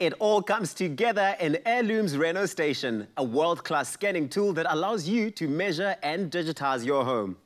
It all comes together in Heirloom's Reno Station, a world-class scanning tool that allows you to measure and digitize your home.